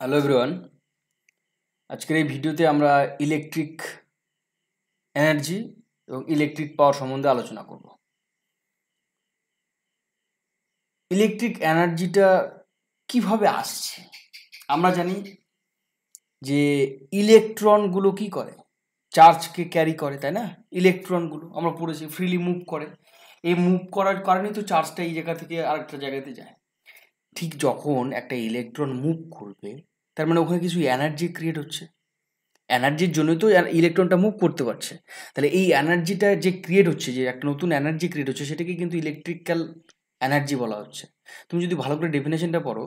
hello everyone আজকের এই ভিডিওতে আমরা ইলেকট্রিক এনার্জি এবং ইলেকট্রিক পাওয়ার সম্বন্ধে আলোচনা করব ইলেকট্রিক এনার্জিটা কিভাবে আসছে আমরা জানি যে ইলেকট্রনগুলো কি করে চার্জকে ক্যারি করে তাই না ইলেকট্রনগুলো আমরা পড়েছি ফ্রিলি মুভ করে এই মুভ করার কারণেই তো চার্জটা এই জায়গা থেকে আরেকটা জায়গাতে যায় ঠিক যখন একটা ইলেকট্রন মুভ করবে তার মানে ওখানে কিছু এনার্জি ক্রিয়েট হচ্ছে এনার্জির জন্য তো ইলেকট্রনটা মুভ করতে পারছে তাহলে এই এনার্জিটা যে ক্রিয়েট হচ্ছে যে একটা নতুন এনার্জি ক্রিয়েট হচ্ছে সেটাকে কিন্তু ইলেকট্রিক্যাল এনার্জি বলা হচ্ছে তুমি যদি ভালো করে ডেফিনেশনটা পড়ো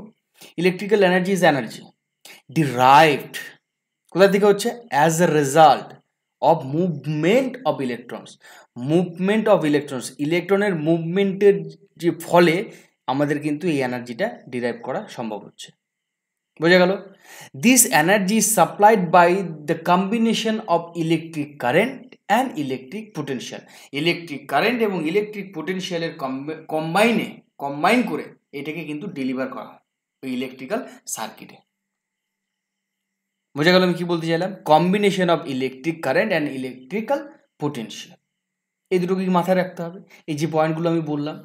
electrical energy is energy derived কোথার থেকে হচ্ছে as a result of movement of electrons movement of electrons ইলেকট্রনের মুভমেন্টের যে ফলে আমাদের কিন্তু এই এনার্জিটা ডিরাইভ করা সম্ভব হচ্ছে বোঝা গেল this energy supplied by the combination of electric current and electric potential electric current এবং ইলেকট্রিক পোটেনশিয়ালের কম্বাইনে কম্বাইন করে এটাকে কিন্তু ডেলিভার করা হয় ওই ইলেকট্রিক্যাল সার্কিটে বোঝা গেল আমি কী বলতে চাইলাম combination of electric current and electrical potential এই দুটোকে মাথায় রাখতে হবে এই যে পয়েন্টগুলো আমি বললাম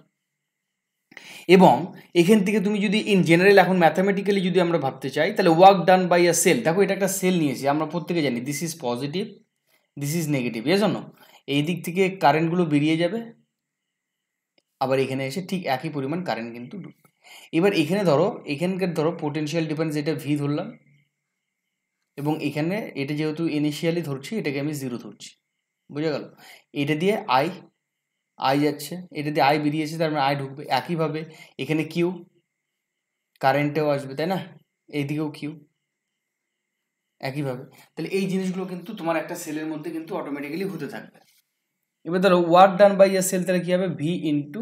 এবং এখান থেকে তুমি যদি ইন জেনারেল এখন ম্যাথামেটিক্যালি যদি আমরা ভাবতে চাই তাহলে work done by a cell দেখো এটা একটা সেল নিয়েছি আমরা প্রত্যেকে জানি this is positive this is negative এ জন্য এই দিক থেকে কারেন্টগুলো বেরিয়ে যাবে আবার এখানে এসে ঠিক একই পরিমাণ কারেন্ট কিন্তু ঢুকবে এবার এখানে ধরো এখানকার ধরো পোটেনশিয়াল ডিফারেন্স এটা ভি ধরলাম এবং এখানে এটা যেহেতু ইনিশিয়ালি ধরছি এটাকে আমি জিরো ধরছি বুঝে গেল এটা দিয়ে আই আই যাচ্ছে এটা দিয়ে আই বেরিয়েছে তার মানে আই ঢুকবে একইভাবে এখানে কিউ কারেন্টেও আসবে তাই না এইদিকেও কিউ একইভাবে তাহলে এই জিনিসগুলো কিন্তু তোমার একটা সেলের মধ্যে কিন্তু অটোমেটিক্যালি হতে থাকবে এবার ধরো work done by your cell তাহলে কী হবে V into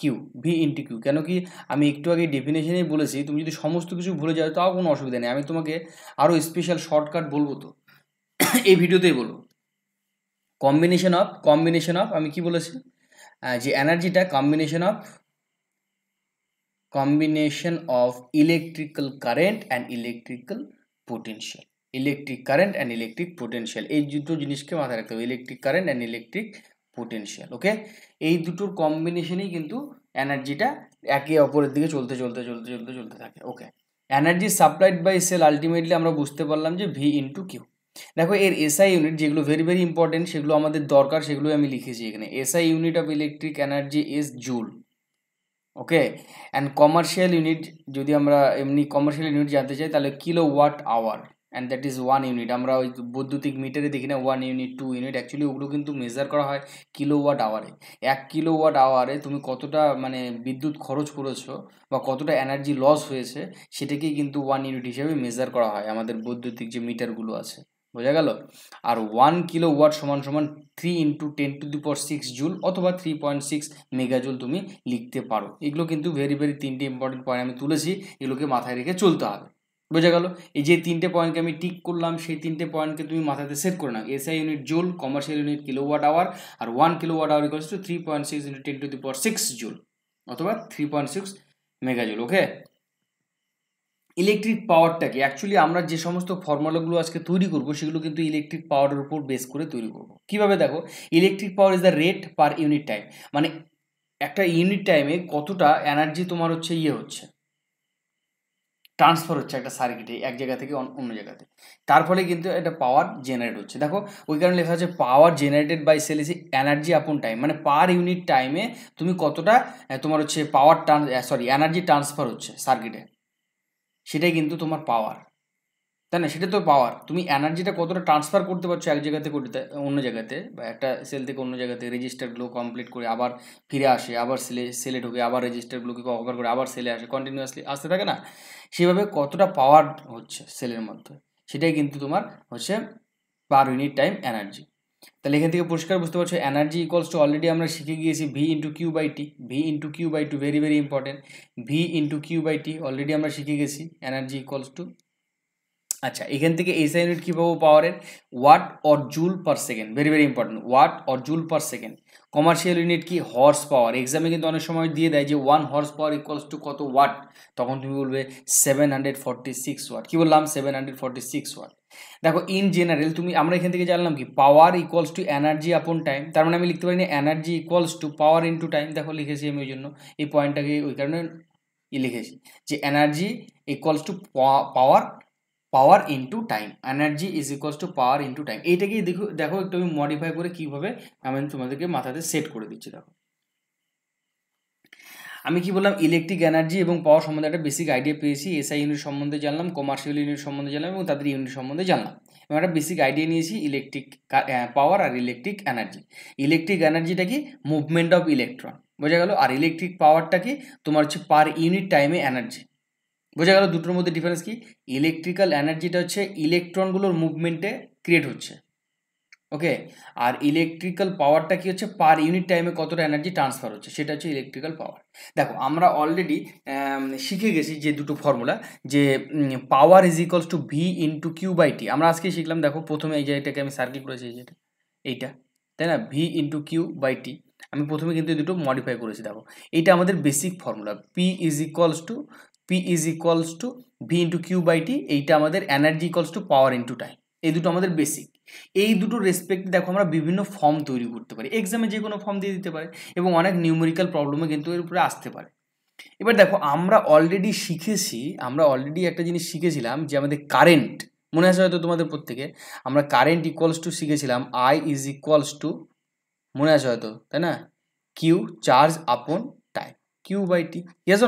Q V into Q কেন কি আমি একটু আগে ডেফিনেশনেই বলেছি তুমি যদি সমস্ত কিছু ভুলে যাও তাও কোনো অসুবিধা নেই আমি তোমাকে আরও স্পেশাল শর্টকাট বলবো তো এই ভিডিওতেই বলবো কম্বিনেশন অফ কম্বিনেশন অফ আমি কি বলেছি যে এনার্জিটা combination of combination of electrical current and electrical potential electric current and electric potential এই দুটো জিনিসকে মাথায় রাখতে হবে electric current and electric potential okay এই দুটোর কম্বিনেশনেই কিন্তু এনার্জিটা একে অপরের দিকে চলতে চলতে চলতে চলতে চলতে থাকে okay energy supplied by cell ultimately আমরা বুঝতে পারলাম যে ভি ইন্টু কিউ দেখো এর এসআই ইউনিট যেগুলো ভেরি ভেরি ইম্পর্টেন্ট সেগুলো আমাদের দরকার সেগুলো আমি লিখেছি এখানে SI unit of electric energy is joule okay and commercial unit যদি আমরা এমনি কমার্শিয়াল ইউনিট জানতে চাই তাহলে kilo watt hour and that is one unit আমরা ওই বৈদ্যুতিক মিটারে দেখি না one unit two unit actually ওগুলো কিন্তু মেজার করা হয় কিলো ওয়াট আওয়ারে এক কিলো ওয়াট আওয়ারে তুমি কতটা মানে বিদ্যুৎ খরচ করেছো বা কতটা এনার্জি লস হয়েছে সেটাকেই কিন্তু ওয়ান ইউনিট হিসেবে মেজার করা হয় আমাদের বৈদ্যুতিক যে মিটারগুলো আছে বোঝা গেল আর ওয়ান কিলো ওয়াট সমান সমান three into ten to the power six joule অথবা থ্রি পয়েন্ট সিক্স মেগাজুল তুমি লিখতে পারো এগুলো কিন্তু ভেরি ভেরি তিনটে ইম্পর্টেন্ট পয়েন্ট আমি তুলেছি এগুলোকে মাথায় রেখে চলতে হবে বোঝা গেল এই যে তিনটে পয়েন্টকে আমি টিক করলাম সেই তিনটে পয়েন্টকে তুমি মাথাতে সেট করে নাও SI unit joule commercial unit kilo watt hour আর one kilo watt hour equal to three point six into ten to the power six joule অথবা three point six megajoule okay electric পাওয়ারটাকে actually আমরা যে সমস্ত ফর্মুলাগুলো আজকে তৈরি করব সেগুলো কিন্তু ইলেকট্রিক পাওয়ারের উপর বেস করে তৈরি করব কিভাবে দেখো electric power is the rate per unit time মানে একটা ইউনিট টাইমে কতটা এনার্জি তোমার হচ্ছে ইয়ে হচ্ছে ট্রান্সফার হচ্ছে একটা সার্কিটে এক জায়গা থেকে অন্য জায়গাতে তার ফলে কিন্তু একটা পাওয়ার জেনারেট হচ্ছে দেখো ওই কারণে লেখা হচ্ছে power generated by cell is energy upon time মানে পার ইউনিট টাইমে তুমি কতটা তোমার হচ্ছে পাওয়ার ট্রান সরি এনার্জি ট্রান্সফার হচ্ছে সার্কিটে সেটাই কিন্তু তোমার পাওয়ার তাই না সেটা তো পাওয়ার তুমি এনার্জিটা কতটা ট্রান্সফার করতে পারছো এক জায়গা থেকে অন্য জায়গাতে বা একটা সেল থেকে অন্য জায়গাতে রেজিস্টারগুলো কমপ্লিট করে আবার ফিরে আসে আবার সেলে সেলে ঢোকে আবার রেজিস্টারগুলোকে কভার করে আবার সেলে আসে কন্টিনিউয়াসলি আসতে থাকে না সেভাবে কতটা পাওয়ার হচ্ছে সেলের মধ্যে সেটাই কিন্তু তোমার হচ্ছে পার ইউনিট টাইম এনার্জি তাহলে এখান থেকে পরিষ্কার বুঝতে পারছো এনার্জি ইকোয়ালস টু অলরেডি আমরা শিখে গিয়েছি V into Q by T V into Q by two very very important V into Q by T already আমরা শিখে গেছি এনার্জি ইকোয়ালস টু আচ্ছা এখান থেকে এই সাইনিট কী পাবো পাওয়ারের watt or joule per second very very important watt or joule per second commercial unit কি হর্স পাওয়ার এক্সামে কিন্তু অনেক সময় দিয়ে দেয় যে one horse power equals to কত ওয়াট তখন তুমি বলবে seven hundred forty six watt কী বললাম seven hundred forty six watt দেখো ইন জেনারেল তুমি আমরা এখান থেকে জানলাম কি power equals to energy upon time তার মানে আমি লিখতে পারি না energy equals to power into time দেখো লিখেছি আমি ওই জন্য এই পয়েন্টটাকে ওই কারণে লিখেছি যে energy equals to power power into time energy is equal to power into time এইটাকেই দেখো দেখো একটু আমি মডিফাই করে কীভাবে আমি তোমাদেরকে মাথাতে সেট করে দিচ্ছি দেখো আমি কি বললাম ইলেকট্রিক এনার্জি এবং পাওয়ার সম্বন্ধে একটা বেসিক আইডিয়া পেয়েছি এসআই ইউনিট সম্বন্ধে জানলাম কমার্শিয়াল ইউনিট সম্বন্ধে জানলাম এবং তাদের ইউনিট সম্বন্ধে জানলাম এবং একটা বেসিক আইডিয়া নিয়েছি ইলেকট্রিক পাওয়ার আর ইলেকট্রিক এনার্জি ইলেকট্রিক এনার্জিটা কি মুভমেন্ট অফ ইলেকট্রন বোঝা গেল আর ইলেকট্রিক পাওয়ারটা কি তোমার হচ্ছে পার ইউনিট টাইমে এনার্জি বোঝা গেল দুটোর মধ্যে ডিফারেন্স কি ইলেকট্রিক্যাল এনার্জিটা হচ্ছে ইলেকট্রনগুলোর মুভমেন্টে ক্রিয়েট হচ্ছে ওকে আর ইলেকট্রিক্যাল পাওয়ারটা কি হচ্ছে পার ইউনিট টাইমে কতটা এনার্জি ট্রান্সফার হচ্ছে সেটা হচ্ছে ইলেকট্রিক্যাল পাওয়ার দেখো আমরা অলরেডি শিখে গেছি যে দুটো ফর্মুলা যে power is equals to V into Q by T আমরা আজকে শিখলাম দেখো প্রথমে এই জায়গাটাকে আমি সার্কেল করেছি এই যেটা এইটা তাই না V into Q by T আমি প্রথমে কিন্তু দুটো মডিফাই করেছি দেখো এইটা আমাদের basic formula P is equals to P is equals to V into Q by T এইটা আমাদের energy equals to power into time এই দুটো আমাদের বেসিক এই দুটো রেসপেক্ট দেখো আমরা বিভিন্ন ফর্ম তৈরি করতে পারি এক্সামে যে কোনো ফর্ম দিয়ে দিতে পারে এবং অনেক নিউমেরিক্যাল প্রবলেমে কিন্তু এর উপরে আসতে পারে এবার দেখো আমরা অলরেডি শিখেছি আমরা অলরেডি একটা জিনিস শিখেছিলাম যে আমাদের কারেন্ট মনে আছে হয়তো তোমাদের প্রত্যেকে আমরা কারেন্ট ইকুয়ালস টু শিখেছিলাম আই ইজ ইকুয়ালস টু মনে আছে হয়তো তাই না Q charge upon time Q by T yes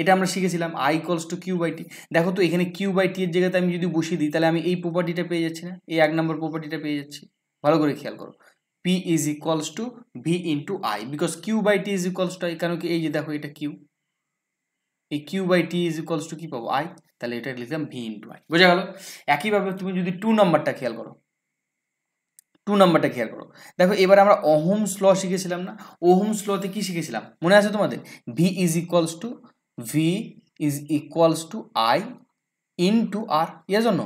এটা আমরা শিখেছিলাম আই কলস টু কিউ বাই টি দেখো তো এখানে কিউ বাই টি এর জায়গাতে আমি যদি বসিয়ে দিই তাহলে আমি এই প্রপার্টিটা পেয়ে যাচ্ছি না এই এক নম্বর প্রপার্টিটা পেয়ে যাচ্ছি ভালো করে খেয়াল করো P is equals to V into I because Q by T is equals to I কারণ কি এই যে দেখো এটা কিউ এই Q by T is equals to কী পাবো আই তাহলে এটা লিখলাম ভি ইন্টু আই বোঝা গেল একইভাবে তুমি যদি টু নম্বরটা খেয়াল করো টু নাম্বারটা খেয়াল করো দেখো এবার আমরা অহোমস ল শিখেছিলাম না ওহোমস লতে কি শিখেছিলাম মনে আছে তোমাদের V is equals to V is equals to I into R ইয়ে জন্য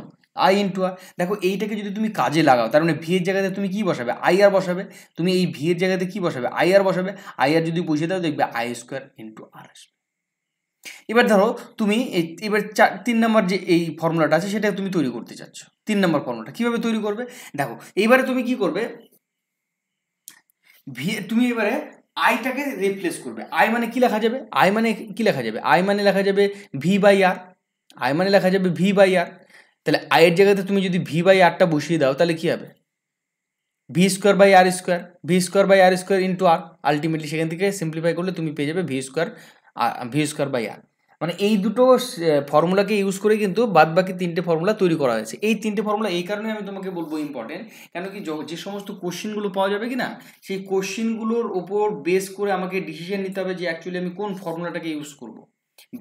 আই ইনটু আর দেখো এইটাকে যদি তুমি কাজে লাগাও তার মানে ভি এর জায়গাতে তুমি কি বসাবে আই আর বসাবে তুমি এই ভি এর জায়গাতে কি বসাবে আই আর বসাবে আই আর যদি বসিয়ে দাও দেখবে আই স্কোয়ার ইনটু আর আসবে এবার ধরো তুমি এই এবার চার তিন নাম্বার যে এই ফর্মুলাটা আছে সেটা তুমি তৈরি করতে চাচ্ছ তিন নম্বর ফর্মুলাটা কীভাবে তৈরি করবে দেখো এবারে তুমি কি করবে ভি তুমি এবারে আইটাকে রিপ্লেস করবে আই মানে কি লেখা যাবে আই মানে কি লেখা যাবে আই মানে লেখা যাবে ভি বাই আর আই মানে লেখা যাবে ভি বাই আর তাহলে আয়ের জায়গাতে তুমি যদি ভি বাই আরটা বসিয়ে দাও তাহলে কী হবে V square by R square V square by R square into R ultimately সেখান থেকে সিম্পলিফাই করলে তুমি পেয়ে যাবে V square V square by R মানে এই দুটো ফর্মুলাকে ইউজ করে কিন্তু বাদ বাকি তিনটে ফর্মুলা তৈরি করা হয়েছে এই তিনটে ফর্মুলা এই কারণে আমি তোমাকে বলবো ইম্পর্টেন্ট কেন কি যে সমস্ত কোশ্চেনগুলো পাওয়া যাবে কি না সেই কোশ্চেনগুলোর ওপর বেস করে আমাকে ডিসিশন নিতে হবে যে অ্যাকচুয়ালি আমি কোন ফর্মুলাটাকে ইউজ করবো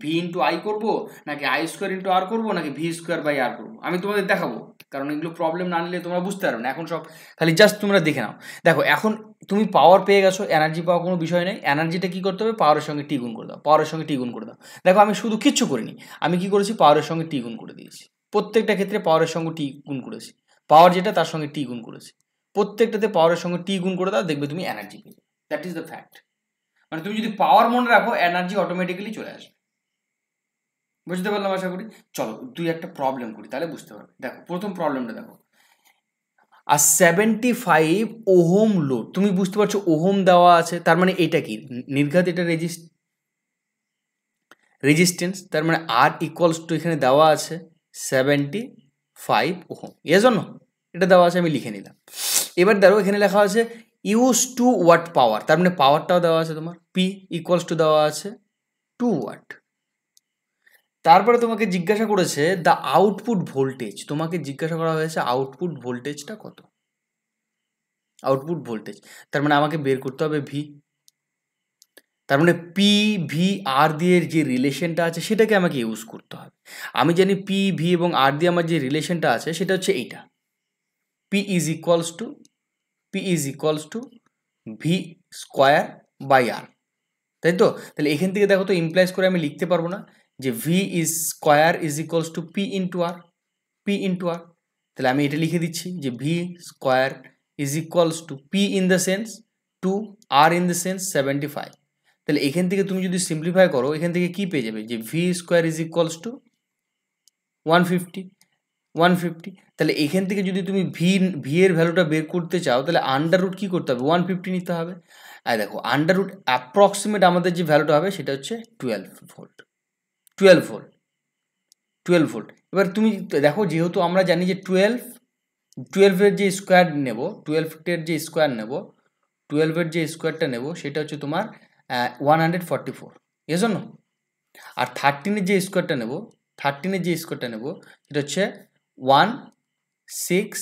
ভি ইন্টু আই করবো নাকি আই স্কোয়ার ইন্টু আর করবো নাকি ভি স্কোয়ার বাই আর করবো আমি তোমাদের দেখাবো কারণ এগুলো প্রবলেম না নিলে তোমরা বুঝতে পারবে না এখন সব খালি জাস্ট তোমরা দেখে নাও দেখো এখন তুমি পাওয়ার পেয়ে গেছো এনার্জি পাওয়া কোনো বিষয় নেই এনার্জিটা কী করতে হবে পাওয়ারের সঙ্গে টি গুণ করে দাও পাওয়ারের সঙ্গে টি গুণ করে দাও দেখো আমি শুধু কিচ্ছু করিনি আমি কি করেছি পাওয়ারের সঙ্গে টি গুণ করে দিয়েছি প্রত্যেকটা ক্ষেত্রে পাওয়ারের সঙ্গে টি গুণ করেছি পাওয়ার যেটা তার সঙ্গে টি গুণ করেছি প্রত্যেকটাতে পাওয়ারের সঙ্গে টি গুণ করে দাও দেখবে তুমি এনার্জি পেয়ে দ্যাট ইজ দ্য ফ্যাক্ট মানে তুমি যদি পাওয়ার মনে রাখো এনার্জি অটোমেটিক্যালি চলে আসবে বুঝতে পারলাম আশা করি চলো দুই একটা প্রবলেম করি তাহলে বুঝতে পারবে দেখো প্রথম প্রবলেমটা দেখো R seventy five ohm load তুমি বুঝতে পারছো ওহোম দেওয়া আছে তার মানে এটা কি নির্ঘাত এটা রেজিস্ট রেজিস্ট্যান্স তার মানে আর ইকুয়ালস টু এখানে দেওয়া আছে সেভেন্টি ফাইভ ওহোম জন্য এটা দেওয়া আছে আমি লিখে নিলাম এবার দেখো এখানে লেখা আছে ইউজ টু ওয়াট পাওয়ার তার মানে পাওয়ারটাও দেওয়া আছে তোমার পি ইকুয়ালস টু দেওয়া আছে টু ওয়াট তারপরে তোমাকে জিজ্ঞাসা করেছে দ্য আউটপুট ভোল্টেজ তোমাকে জিজ্ঞাসা করা হয়েছে আউটপুট ভোল্টেজটা কত আউটপুট ভোল্টেজ তার মানে আমাকে বের করতে হবে ভি তার মানে পি ভি আর দিয়ে যে রিলেশনটা আছে সেটাকে আমাকে ইউজ করতে হবে আমি জানি পি ভি এবং আর দিয়ে আমার যে রিলেশনটা আছে সেটা হচ্ছে এইটা P is equals to P is equals to V square by R তাই তো তাহলে এখান থেকে দেখো তো ইমপ্লাইজ করে আমি লিখতে পারবো না যে V is square is equals to P into R P into R তাহলে আমি এটা লিখে দিচ্ছি যে V square is equals to P in the sense two R in the sense seventy five তাহলে এখান থেকে তুমি যদি সিম্পলিফাই করো এখান থেকে কী পেয়ে যাবে যে V square is equals to one fifty one fifty তাহলে এখান থেকে যদি তুমি ভি ভি এর ভ্যালুটা বের করতে চাও তাহলে আন্ডার রুট কী করতে হবে ওয়ান ফিফটি নিতে হবে আর দেখো আন্ডার রুট অ্যাপ্রক্সিমেট আমাদের যে ভ্যালুটা হবে সেটা হচ্ছে twelve volt twelve volt twelve volt এবার তুমি দেখো যেহেতু আমরা জানি যে টুয়েলভ টুয়েলভের যে স্কোয়ার নেব টুয়েলভের যে স্কোয়ার নেব টুয়েলভের যে স্কোয়ারটা নেব সেটা হচ্ছে তোমার ওয়ান হান্ড্রেড ফর্টি ফোর এসো না আর থার্টিনের যে স্কোয়ারটা নেব থার্টিনের যে স্কোয়ারটা নেব সেটা হচ্ছে ওয়ান সিক্স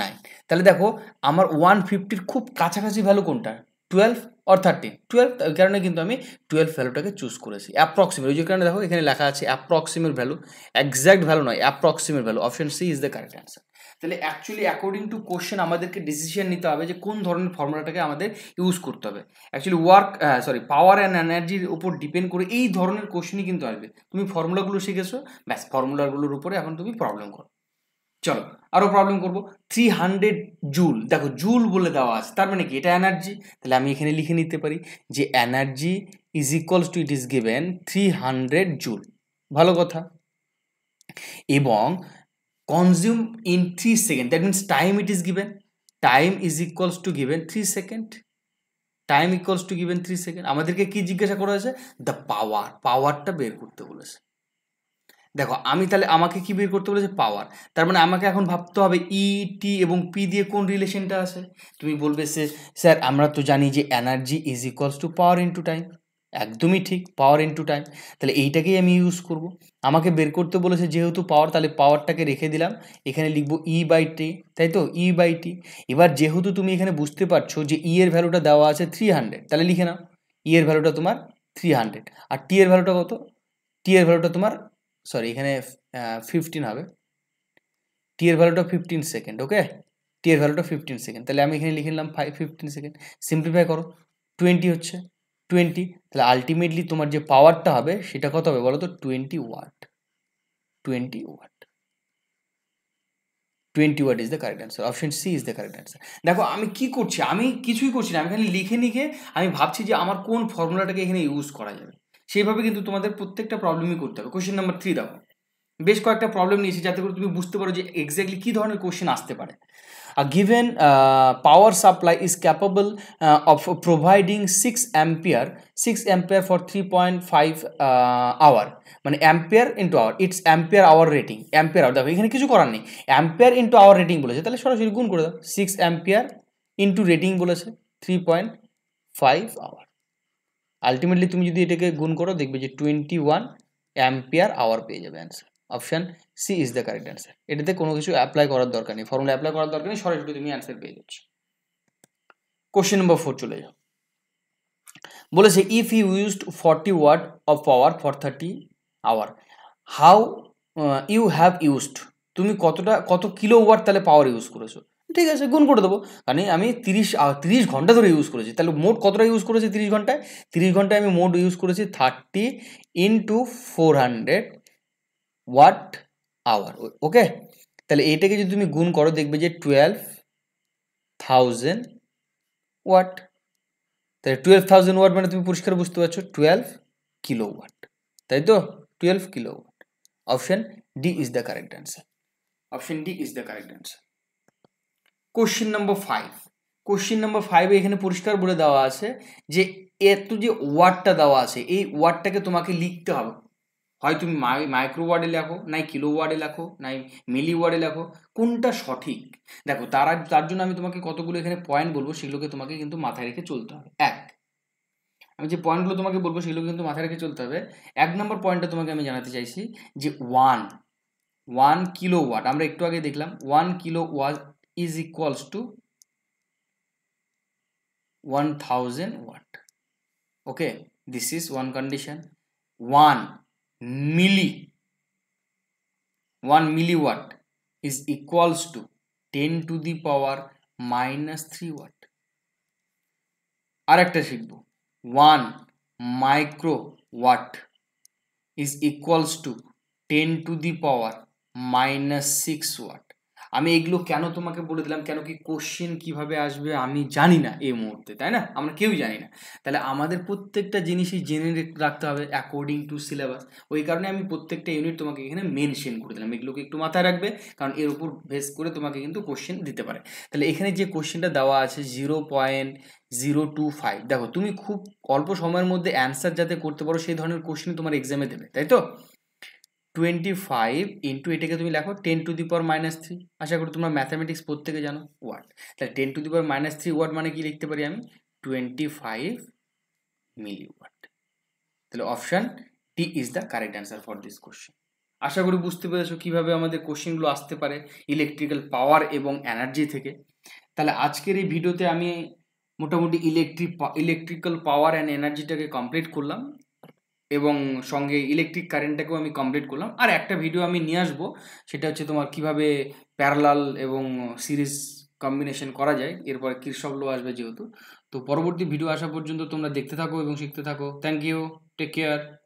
নাইন তাহলে দেখো আমার ওয়ান ফিফটির খুব কাছাকাছি ভ্যালু কোনটা টুয়েলভ অর থার্টিন টুয়েলভ কারণে কিন্তু আমি টুয়েলভ ভ্যালুটাকে চুজ করেছি অ্যাপ্রক্সিমেট ওই যে কারণে দেখো এখানে লেখা আছে অ্যাপ্রক্সিমেট ভ্যালু একজ্যাক্ট ভ্যালু নয় approximate value option C is the correct answer তাহলে অ্যাকচুয়ালি অ্যাকর্ডিং টু কোশ্চেন আমাদেরকে ডিসিশন নিতে হবে যে কোন ধরনের ফর্মুলাটাকে আমাদের ইউজ করতে হবে actually work sorry power and এনার্জির উপর ডিপেন্ড করে এই ধরনের কোশ্চেনই কিন্তু আসবে তুমি ফর্মুলাগুলো শিখেছো ব্যাস ফর্মুলাগুলোর উপরে এখন তুমি প্রবলেম করো চলো আরও প্রবলেম করব থ্রি হান্ড্রেড জুল দেখো জুল বলে দেওয়া আছে তার মানে কি এটা এনার্জি তাহলে আমি এখানে লিখে নিতে পারি যে energy is equals to it is given three hundred joule ভালো কথা এবং consume in three second that means time it is given time is equals to given three second time equals to given three second আমাদেরকে কি জিজ্ঞাসা করা হয়েছে the power পাওয়ারটা বের করতে বলেছে দেখো আমি তাহলে আমাকে কি বের করতে বলেছে পাওয়ার তার মানে আমাকে এখন ভাবতে হবে ই e, টি এবং পি দিয়ে কোন রিলেশনটা আছে তুমি বলবে সে স্যার আমরা তো জানি যে energy is equals to power into time একদমই ঠিক পাওয়ার ইন্টু টাইম তাহলে এইটাকেই আমি ইউজ করব আমাকে বের করতে বলেছে যেহেতু পাওয়ার তাহলে পাওয়ারটাকে রেখে দিলাম এখানে লিখবো ই বাই টি তাই তো ই বাই টি এবার যেহেতু তুমি এখানে বুঝতে পারছো যে ই e এর ভ্যালুটা দেওয়া আছে থ্রি হান্ড্রেড তাহলে লিখে নাও ই e এর ভ্যালুটা তোমার থ্রি হান্ড্রেড আর টি এর ভ্যালুটা কত টি এর ভ্যালুটা তোমার সরি এখানে ফিফটিন হবে টি এর ভ্যালুটা ফিফটিন সেকেন্ড ওকে টি এর ভ্যালুটা ফিফটিন সেকেন্ড তাহলে আমি এখানে লিখে নিলাম ফাইভ ফিফটিন সেকেন্ড সিম্পলিফাই করো টোয়েন্টি হচ্ছে টোয়েন্টি তাহলে আলটিমেটলি তোমার যে পাওয়ারটা হবে সেটা কত হবে বলো তো twenty watt twenty watt twenty watt is the correct answer option C is the correct answer দেখো আমি কি করছি আমি কিছুই করছি না আমি এখানে লিখে নিখে আমি ভাবছি যে আমার কোন ফর্মুলাটাকে এখানে ইউজ করা যাবে সেইভাবে কিন্তু তোমাদের প্রত্যেকটা প্রবলেমই করতে হবে কোশ্চেন নাম্বার থ্রি দেখো বেশ কয়েকটা প্রবলেম নিয়েছি যাতে করে তুমি বুঝতে পারো যে এক্স্যাক্টলি কী ধরনের কোশ্চেন আসতে পারে আর given power supply is capable of providing six ampere six ampere for three point five hour মানে ampere into hour it's ampere hour rating ampere hour দেখো এখানে কিছু করার নেই অ্যাম্পিয়ার ইন্টু আওয়ার রেটিং বলেছে তাহলে সরাসরি গুণ করে দাও সিক্স অ্যাম্পিয়ার ইন্টু রেটিং বলেছে three point five hour ultimately তুমি যদি এটাকে গুণ করো দেখবে যে টোয়েন্টি ওয়ান অ্যাম্পিয়ার আওয়ার পেয়ে যাবে answer option C is the correct answer এটাতে কোনো কিছু অ্যাপ্লাই করার দরকার নেই ফর্মুলা অ্যাপ্লাই করার দরকার নেই সরাসরি তুমি অ্যান্সার পেয়ে যাচ্ছ কোশ্চেন নম্বর ফোর চলে যাও বলেছে if you used forty watt of power for thirty hour how you have used তুমি কতটা কত কিলো ওয়াট তাহলে পাওয়ার ইউজ করেছো ঠিক আছে গুণ করে দেবো মানে আমি তিরিশ তিরিশ ঘন্টা ধরে ইউজ করেছি তাহলে মোট কতটা ইউজ করেছি তিরিশ ঘন্টায় তিরিশ ঘন্টায় আমি মোট ইউজ করেছি thirty into four hundred watt hour okay তাহলে এটাকে যদি তুমি গুণ করো দেখবে যে টুয়েলভ থাউজেন্ড ওয়াট তাহলে টুয়েলভ থাউজেন্ড ওয়াট মানে তুমি পরিষ্কার বুঝতে পারছো টুয়েলভ কিলো ওয়াট তাই তো twelve kilo watt option D is the correct answer option D is the correct answer question number five question number ফাইভে এখানে পরিষ্কার বলে দেওয়া আছে যে এত যে ওয়ার্ডটা দেওয়া আছে এই ওয়ার্ডটাকে তোমাকে লিখতে হবে হয় তুমি মাইক্রো ওয়ার্ডে লেখো নাই কিলো ওয়ার্ডে লেখো নাই মিলি ওয়ার্ডে লেখো কোনটা সঠিক দেখো তার তার জন্য আমি তোমাকে কতগুলো এখানে পয়েন্ট বলবো সেগুলোকে তোমাকে কিন্তু মাথায় রেখে চলতে হবে এক আমি যে পয়েন্টগুলো তোমাকে বলবো সেগুলো কিন্তু মাথায় রেখে চলতে হবে এক নম্বর পয়েন্টটা তোমাকে আমি জানাতে চাইছি যে ওয়ান ওয়ান কিলো ওয়াট আমরা একটু আগে দেখলাম one kilo watt is equals to 1000 watt okay this is one condition 1 milli 1 milliwatt is equals to 10 to the power minus 3 watt আরেকটা শিখব 1 micro watt is equals to 10 to the power minus 6 watt আমি এগুলো কেন তোমাকে বলে দিলাম কেন কি কোশ্চেন কিভাবে আসবে আমি জানি না এই মুহূর্তে তাই না আমরা কেউ জানি না তাহলে আমাদের প্রত্যেকটা জিনিসই জেনে রাখতে হবে অ্যাকর্ডিং টু সিলেবাস ওই কারণে আমি প্রত্যেকটা ইউনিট তোমাকে এখানে মেনশন করে দিলাম এগুলোকে একটু মাথায় রাখবে কারণ এর উপর ভেস করে তোমাকে কিন্তু কোশ্চেন দিতে পারে তাহলে এখানে যে কোশ্চেনটা দেওয়া আছে zero point zero two five দেখো তুমি খুব অল্প সময়ের মধ্যে অ্যান্সার যাতে করতে পারো সেই ধরনের কোশ্চেন তোমার এক্সামে দেবে তাই তো টোয়েন্টি ফাইভ ইন্টু এটাকে তুমি লেখো ten to the power minus three আশা করি তোমরা ম্যাথামেটিক্স প্রত্যেকে জানো ওয়াট তাহলে ten to the power minus three watt মানে কি লিখতে পারি আমি টোয়েন্টি ফাইভ মিলি ওয়াট তাহলে option T is the correct answer for this question আশা করি বুঝতে পেরেছো কীভাবে আমাদের কোশ্চেনগুলো আসতে পারে ইলেকট্রিক্যাল পাওয়ার এবং এনার্জি থেকে তাহলে আজকের এই ভিডিওতে আমি মোটামুটি ইলেকট্রিক ইলেকট্রিক্যাল পাওয়ার অ্যান্ড এনার্জিটাকে কমপ্লিট করলাম এবং সঙ্গে ইলেকট্রিক কারেন্টটাকেও আমি কমপ্লিট করলাম আর একটা ভিডিও আমি নিয়ে আসবো সেটা হচ্ছে তোমার কিভাবে প্যারালাল এবং সিরিজ কম্বিনেশন করা যায় এরপরে কৃষকলো আসবে যেহেতু তো পরবর্তী ভিডিও আসা পর্যন্ত তোমরা দেখতে থাকো এবং শিখতে থাকো থ্যাংক ইউ টেক কেয়ার